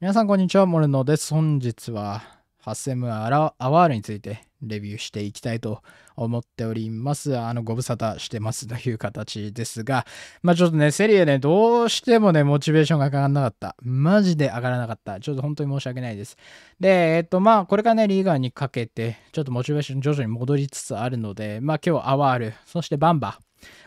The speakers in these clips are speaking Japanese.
皆さんこんにちは、モルノです。本日はハセムアラアワールについてレビューしていきたいと思っております。あの、ご無沙汰してますという形ですが、まあちょっとね、セリエね、どうしてもね、モチベーションが上がらなかった。マジで上がらなかった。ちょっと本当に申し訳ないです。で、えっと、まあこれからね、リーガーにかけて、ちょっとモチベーション徐々に戻りつつあるので、まあ今日アワール、そしてバンバ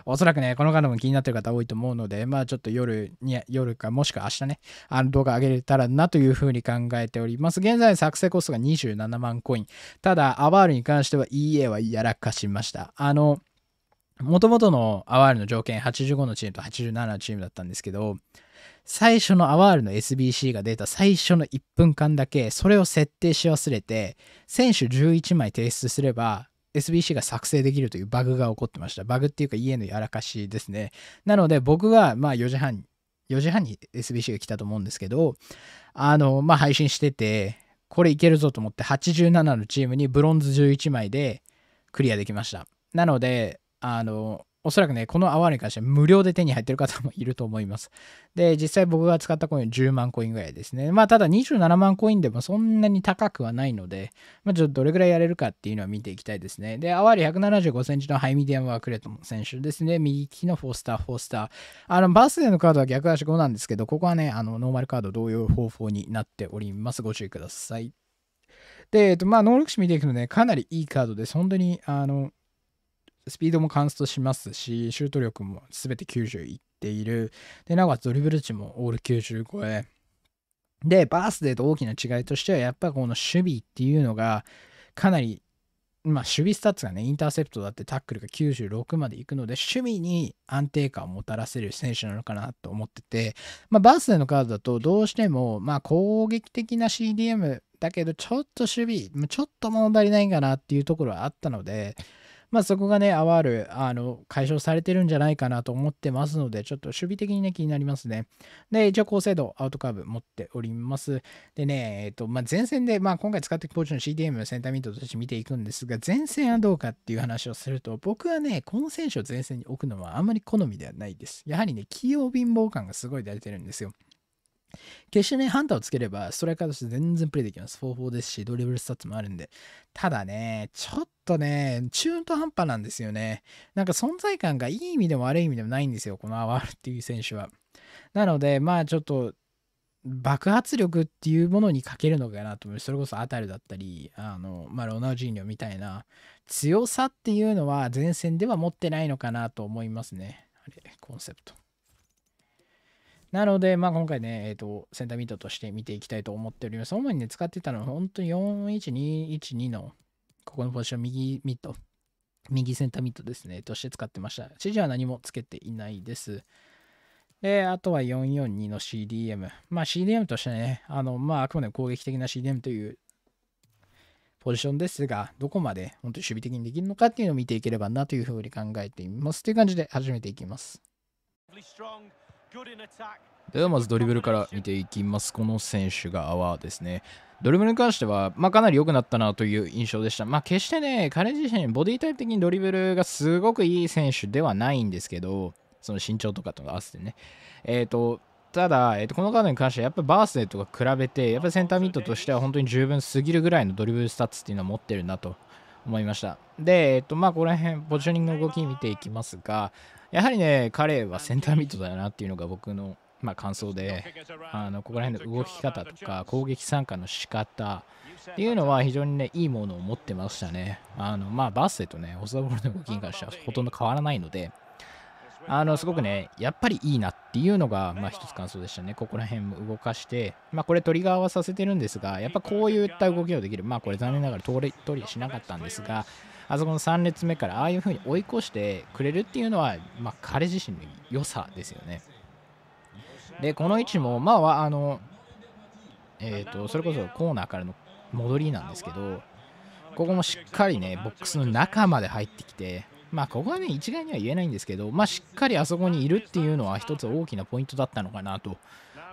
おそらくね、この方も気になってる方多いと思うので、まあちょっと夜に、夜かもしくは明日ね、あの動画上げれたらなというふうに考えております。現在作成コストが27万コイン。ただ、アワールに関しては EA はやらかしました。あの、もともとのアワールの条件85のチームと87のチームだったんですけど、最初のアワールの SBC が出た最初の1分間だけそれを設定し忘れて選手11枚提出すれば SBC が作成できるというバグが起こってました。バグっていうか家のやらかしですね。なので僕はまあ4時半に、4時半に SBC が来たと思うんですけど、あの、まあ配信してて、これいけるぞと思って87のチームにブロンズ11枚でクリアできました。なので、あの、おそらくね、この泡に関しては無料で手に入ってる方もいると思います。で、実際僕が使ったコインは10万コインぐらいですね。まあ、ただ27万コインでもそんなに高くはないので、まあ、ちょっとどれぐらいやれるかっていうのは見ていきたいですね。で、泡に175センチのハイミディアムワークレートの選手ですね。右利きのフォースター、フォースター。あの、バースデーのカードは逆足5なんですけど、ここはね、あの、ノーマルカード同様方法になっております。ご注意ください。で、えっと、まあ、能力値見ていくとね、かなりいいカードです。本当に、あの、スピードもカンストしますし、シュート力も全て90いっている。で、なおかつドリブル値もオール90超え。で、バースデーと大きな違いとしては、やっぱりこの守備っていうのが、かなり、まあ、守備スタッツがね、インターセプトだってタックルが96までいくので、守備に安定感をもたらせる選手なのかなと思ってて、まあ、バースデーのカードだと、どうしても、まあ、攻撃的な CDM だけど、ちょっと守備、ちょっと物足りないかなっていうところはあったので、まあ、そこがね、アワール、あの、解消されてるんじゃないかなと思ってますので、ちょっと守備的にね、気になりますね。で、一応、高精度、アウトカーブ持っております。でね、えっ、と、まあ、前線で、まあ、今回使っていくポジション CDM センターミートとして見ていくんですが、前線はどうかっていう話をすると、僕はね、この選手を前線に置くのはあんまり好みではないです。やはりね、器用貧乏感がすごい出てるんですよ。決してね、ハンターをつければ、ストライカーとして全然プレイできます。方法ですし、ドリブルスタッツもあるんで。ただね、ちょっとね、中途半端なんですよね。なんか存在感がいい意味でも悪い意味でもないんですよ、このアワールっていう選手は。なので、まあちょっと、爆発力っていうものにかけるのかなと思う。それこそアタルだったり、あの、まあ、ロナウジーニョみたいな強さっていうのは前線では持ってないのかなと思いますね。あれ、コンセプト。なので、まあ、今回ね、えー、と、センターミートとして見ていきたいと思っております。主にね、使ってたのは、本当に41212の、ここのポジション、右ミッド、右センターミットですね、として使ってました。指示は何もつけていないです。で、あとは442の CDM。まあ CDM としてね、あの、まああくまで攻撃的な CDM というポジションですが、どこまで本当に守備的にできるのかっていうのを見ていければなというふうに考えています。という感じで始めていきます。ではまずドリブルから見ていきます。この選手が泡ですね。ドリブルに関しては、まあ、かなり良くなったなという印象でした。まあ、決してね、彼自身、ボディタイプ的にドリブルがすごくいい選手ではないんですけど、その身長とかと合わせてね。えっ、ー、と、ただ、えー、とこのカードに関しては、やっぱバースデーとか比べて、やっぱセンターミットとしては本当に十分すぎるぐらいのドリブルスタッツっていうのを持ってるなと思いました。で、えっ、ー、と、まあ、ここら辺、ポジショニングの動き見ていきますが、やはりね、彼はセンターミッドだなっていうのが僕の、まあ、感想で、あのここら辺の動き方とか、攻撃参加の仕方っていうのは非常にね、いいものを持ってましたね。あのまあ、バースデーとね、オスワボルの動きに関してはほとんど変わらないので、あのすごくね、やっぱりいいなっていうのが、まあ、一つ感想でしたね。ここら辺も動かして、まあ、これトリガーはさせてるんですが、やっぱこういった動きをできる、まあ、これ残念ながら通り通りしなかったんですが、あそこの3列目からああいう風に追い越してくれるっていうのは、まあ、彼自身の良さですよね。でこの位置もまああのえーと、それこそコーナーからの戻りなんですけどここもしっかりねボックスの中まで入ってきてまあここはね一概には言えないんですけどまあしっかりあそこにいるっていうのは一つ大きなポイントだったのかなと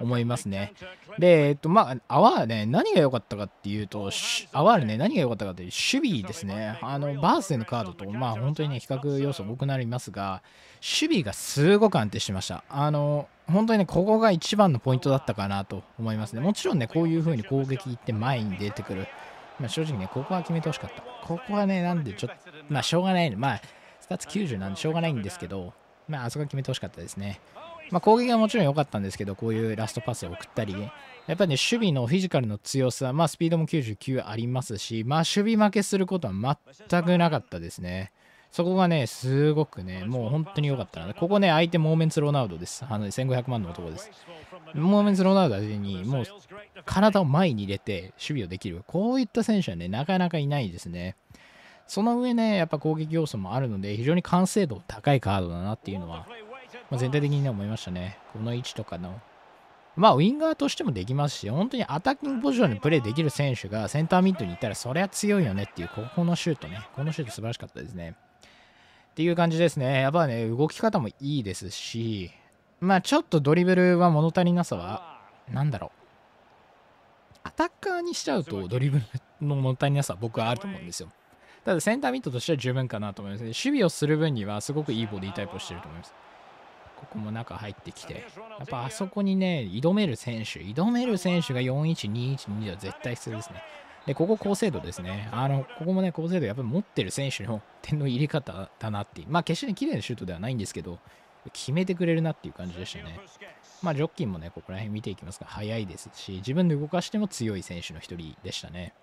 思いますね。で、えっと、まあ、アワーね、何が良かったかっていうと、アワーね、何が良かったかっていう、守備ですね。あの、バースデーのカードと、まあ、本当にね、比較要素多くなりますが、守備がすごく安定しました。あの、本当にね、ここが一番のポイントだったかなと思いますね。もちろんね、こういう風に攻撃って前に出てくる。まあ、正直ね、ここは決めてほしかった。ここはね、なんでちょっと、まあ、しょうがない、まあ、スタッツ90なんでしょうがないんですけど、まあ、あそこは決めてほしかったですね。まあ、攻撃はもちろん良かったんですけどこういうラストパスを送ったりやっぱりね守備のフィジカルの強さ、まあ、スピードも99ありますし、まあ、守備負けすることは全くなかったですね。そこがね、すごくね、もう本当に良かったな。ここね、相手、モーメンツ・ロナウドです。あの、1500万の男です。モーメンツ・ロナウドに、もう、体を前に入れて、守備をできる。こういった選手はね、なかなかいないですね。その上ね、やっぱ攻撃要素もあるので、非常に完成度高いカードだなっていうのはまあ、全体的にね、思いましたね。この位置とかの。まあ、ウィンガーとしてもできますし、本当にアタッキングポジションにプレーできる選手がセンターミッドにいたら、そりゃ強いよねっていう、ここのシュートね。このシュート素晴らしかったですね。っていう感じですね。やっぱね、動き方もいいですし、まあ、ちょっとドリブルは物足りなさは、なんだろう。アタッカーにしちゃうとドリブルの物足りなさは僕はあると思うんですよ。ただセンターミットとしては十分かなと思います、ね、守備をする分にはすごくいいボディタイプをしてると思います。ここも中入ってきて、やっぱあそこにね、挑める選手、挑める選手が41212では絶対必要ですね。で、ここ高精度ですね。あの、ここもね、高精度、やっぱり持ってる選手の点の入れ方だなっていう。まあ、決して綺麗なシュートではないんですけど、決めてくれるなっていう感じでしたね。まあ、ジョッキンもね、ここら辺見ていきますが、速いですし、自分で動かしても強い選手の一人でしたね。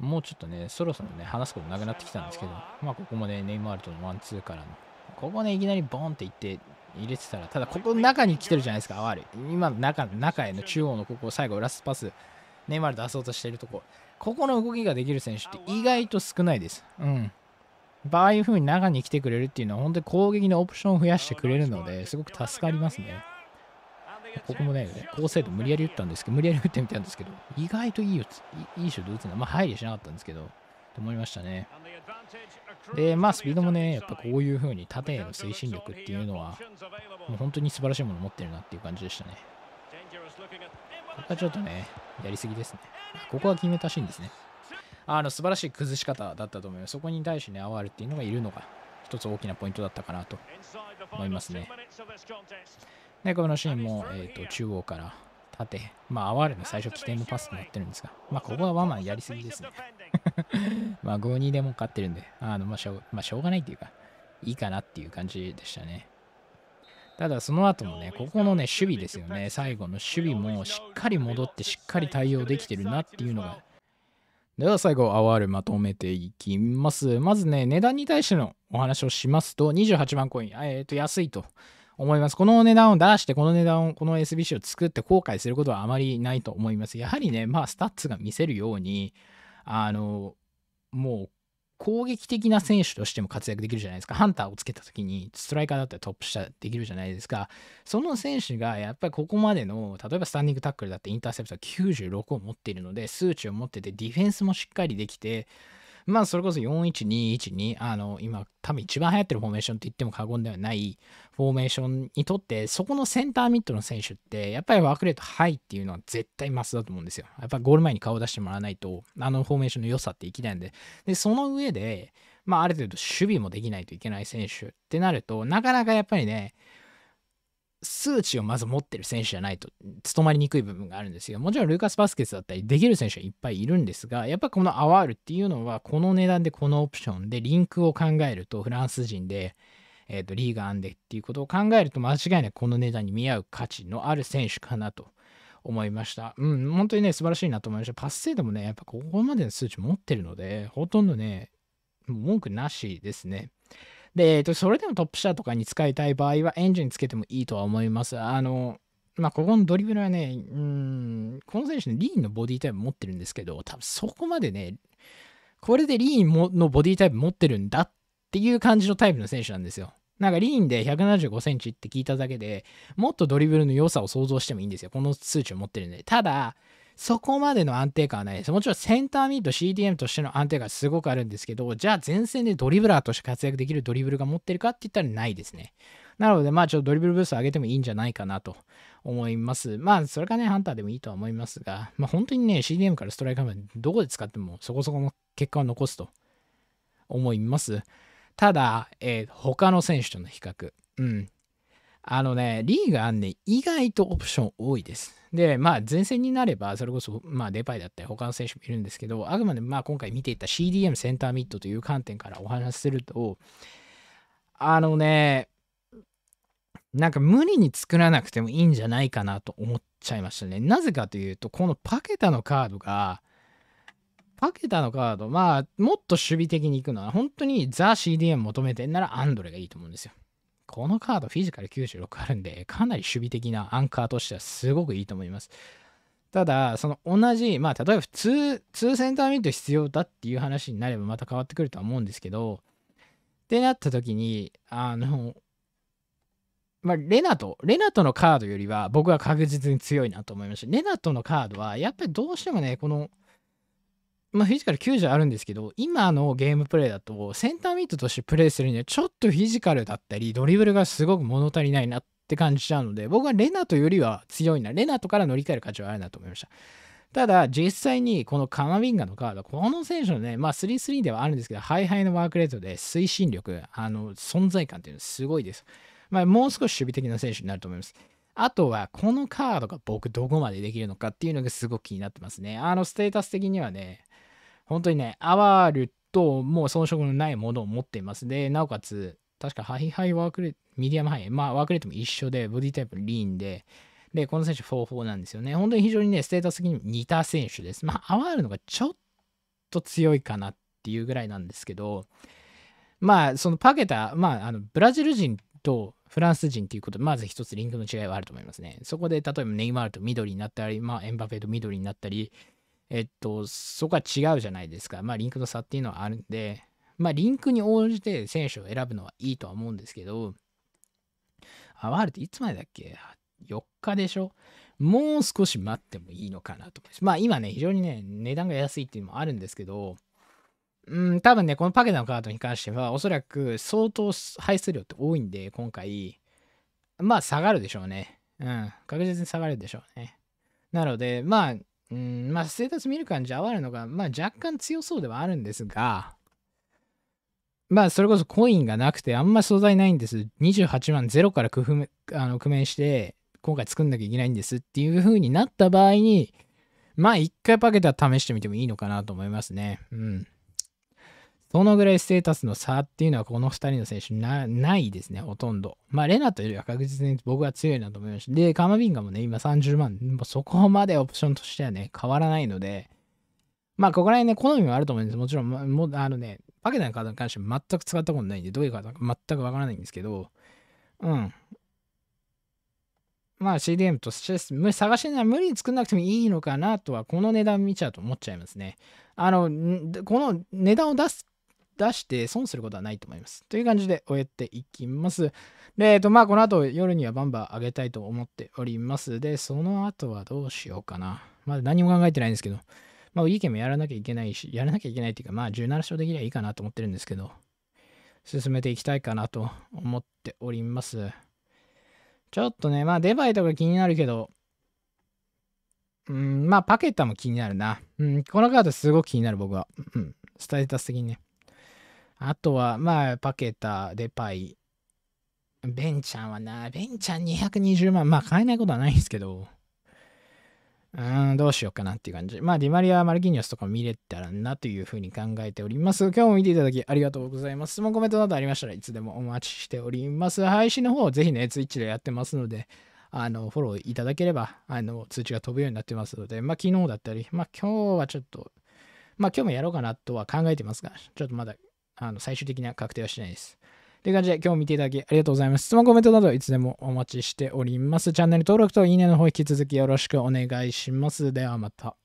もうちょっとね、そろそろね、話すことなくなってきたんですけど、まあ、ここもね、ネイマールとのワンツーからのここね、いきなりボンっていって、入れてたら、ただここ中に来てるじゃないですか、あ、ワ今の中中への中央のここ、最後、ラスパス、ネイマール出そうとしてるとこ。ここの動きができる選手って意外と少ないです。うん。ああいう風に中に来てくれるっていうのは、本当に攻撃のオプションを増やしてくれるので、すごく助かりますね。ここもね、高精度無理やり打ったんですけど、無理やり打ってみたんですけど、意外といいいいショット打つのは、まあ、配慮しなかったんですけど、と思いましたね。で、まあ、スピードもね、やっぱこういう風に縦への推進力っていうのは、もう本当に素晴らしいものを持ってるなっていう感じでしたね。ここはちょっとね、やりすぎですね。ここは決めたシーンですね。あの、素晴らしい崩し方だったと思います。そこに対してね、アワールっていうのがいるのが、一つ大きなポイントだったかなと思いますね。で、このシーンも、えっ、ー、と、中央から縦、まあ、アワールの最初、起点のパスになってるんですが、まあ、ここはワンマンやりすぎですね。まあ5、2でも勝ってるんで、あのまあしょう、まあ、しょうがないっていうか、いいかなっていう感じでしたね。ただその後もね、ここのね、守備ですよね。最後の守備もしっかり戻って、しっかり対応できてるなっていうのが。では最後、ワー r まとめていきます。まずね、値段に対してのお話をしますと、28万コイン、えっ、ー、と、安いと思います。この値段を出して、この値段を、この SBC を作って後悔することはあまりないと思います。やはりね、まあ、スタッツが見せるように、あのもう攻撃的な選手としても活躍できるじゃないですか。ハンターをつけた時にストライカーだったらトップ下できるじゃないですか。その選手がやっぱりここまでの、例えばスタンディングタックルだってインターセプトは96を持っているので、数値を持ってて、ディフェンスもしっかりできて、まあそれこそ41212あの今多分一番流行ってるフォーメーションって言っても過言ではないフォーメーションにとってそこのセンターミットの選手ってやっぱりワークレートハイっていうのは絶対マスだと思うんですよやっぱゴール前に顔出してもらわないとあのフォーメーションの良さっていきないんででその上でまあある程度守備もできないといけない選手ってなるとなかなかやっぱりね数値をまず持ってる選手じゃないと務まりにくい部分があるんですよ。もちろんルーカス・バスケスだったりできる選手はいっぱいいるんですがやっぱこのアワールっていうのはこの値段でこのオプションでリンクを考えるとフランス人で、えーと、リーガーンでっていうことを考えると間違いなくこの値段に見合う価値のある選手かなと思いました。うん、本当にね、素晴らしいなと思いました。パス精度もね、やっぱここまでの数値持ってるので、ほとんどね、文句なしですね。で、えっと、それでもトップシャーとかに使いたい場合はエンジンにつけてもいいとは思います。あの、まあ、ここのドリブルはね、うん、この選手のリーンのボディタイプ持ってるんですけど、多分そこまでね、これでリーンものボディタイプ持ってるんだっていう感じのタイプの選手なんですよ。なんかリーンで175センチって聞いただけでもっとドリブルの良さを想像してもいいんですよ。この数値を持ってるんで。ただ、そこまでの安定感はないです。もちろんセンターミート CDM としての安定感すごくあるんですけど、じゃあ前線でドリブラーとして活躍できるドリブルが持ってるかって言ったらないですね。なので、まあちょっとドリブルブース上げてもいいんじゃないかなと思います。まあそれがね、ハンターでもいいとは思いますが、まあ本当にね、CDM からストライカーまでどこで使ってもそこそこの結果を残すと思います。ただ、えー、他の選手との比較。うん。あのね、リーがあンね、意外とオプション多いです。で、まあ、前線になれば、それこそ、まあ、デパイだったり、他の選手もいるんですけど、あくまで、まあ、今回見ていた CDM センターミッドという観点からお話しすると、あのね、なんか無理に作らなくてもいいんじゃないかなと思っちゃいましたね。なぜかというと、このパケタのカードが、パケタのカード、まあ、もっと守備的に行くのは、本当にザ・ CDM 求めてんならアンドレがいいと思うんですよ。このカードフィジカル96あるんで、かなり守備的なアンカーとしてはすごくいいと思います。ただ、その同じ、まあ、例えば2、2センターミント必要だっていう話になればまた変わってくるとは思うんですけど、ってなった時に、あの、まあ、レナト、レナトのカードよりは僕は確実に強いなと思いました。レナトのカードは、やっぱりどうしてもね、この、まあ、フィジカル90あるんですけど、今のゲームプレイだと、センターミートとしてプレイするには、ちょっとフィジカルだったり、ドリブルがすごく物足りないなって感じちゃうので、僕はレナトよりは強いな、レナトから乗り換える価値はあるなと思いました。ただ、実際にこのカマビンガのカード、この選手のね、まあ、3-3ではあるんですけど、ハイハイのワークレートで推進力、あの、存在感っていうのはすごいです。まあ、もう少し守備的な選手になると思います。あとは、このカードが僕どこまでできるのかっていうのがすごく気になってますね。あの、ステータス的にはね、本当にね、アワールともう遜色のないものを持っています。で、なおかつ、確かハイハイワークレート、ミディアムハイ、まあワークレートも一緒で、ボディタイプリーンで、で、この選手4-4なんですよね。本当に非常にね、ステータス的に似た選手です。まあ、アワールのがちょっと強いかなっていうぐらいなんですけど、まあ、そのパケタ、まあ、あのブラジル人とフランス人っていうことで、まず一つリンクの違いはあると思いますね。そこで、例えばネイマールと緑になったり、まあ、エンバペと緑になったり、えっと、そこは違うじゃないですか。まあ、リンクの差っていうのはあるんで、まあ、リンクに応じて選手を選ぶのはいいとは思うんですけど、あ、ワールっていつまでだっけ ?4 日でしょもう少し待ってもいいのかなと思います。まあ、今ね、非常にね、値段が安いっていうのもあるんですけど、うん、多分ね、このパケダのカードに関しては、おそらく相当排出量って多いんで、今回、まあ、下がるでしょうね。うん、確実に下がるでしょうね。なので、まあ、うん、まあ、ステータス見る感じ、アワルのが、まあ、若干強そうではあるんですが、まあ、それこそコインがなくて、あんま素材ないんです。28万ゼロから工夫あの工面して、今回作んなきゃいけないんですっていう風になった場合に、まあ、一回パケタ試してみてもいいのかなと思いますね。うん。どのぐらいステータスの差っていうのはこの2人の選手ないですね、ほとんど。まあ、レナというよりは確実に僕は強いなと思いました。で、カマビンガもね、今30万、もうそこまでオプションとしてはね、変わらないので、まあ、ここら辺ね、好みもあると思うんです。もちろん、もあのね、パケタのカードに関しては全く使ったことないんで、どういうカードか全くわからないんですけど、うん。まあ CDM として探しなら無理に作んなくてもいいのかなとはこの値段見ちゃうと思っちゃいますね。あの、この値段を出す出して損することはないと思います。という感じで終えていきます。で、えっと、まあ、この後夜にはバンバン上げたいと思っております。で、その後はどうしようかな。まだ何も考えてないんですけど、まあ、いいゲームやらなきゃいけないし、やらなきゃいけないっていうか、まあ、17勝できればいいかなと思ってるんですけど、進めていきたいかなと思っております。ちょっとね、まあ、デバイとか気になるけど、うん、まあ、パケッタも気になるな。うん、このカードすごく気になる、僕は。うん、スタイタス的にね。あとは、まあ、パケタ、デパイ。ベンちゃんはな、ベンちゃん220万。まあ、買えないことはないんですけど。うーん、どうしようかなっていう感じ。まあ、ディマリア、マルキニョスとか見れたらなというふうに考えております。今日も見ていただきありがとうございます。質問、コメントなどありましたらいつでもお待ちしております。配信の方、ぜひね、t w i t でやってますので、あの、フォローいただければ、あの、通知が飛ぶようになってますので、まあ、昨日だったり、まあ、今日はちょっと、まあ、今日もやろうかなとは考えてますが、ちょっとまだあの最終的な確定はしないです。という感じで今日も見ていただきありがとうございます。質問、コメントなどいつでもお待ちしております。チャンネル登録といいねの方引き続きよろしくお願いします。ではまた。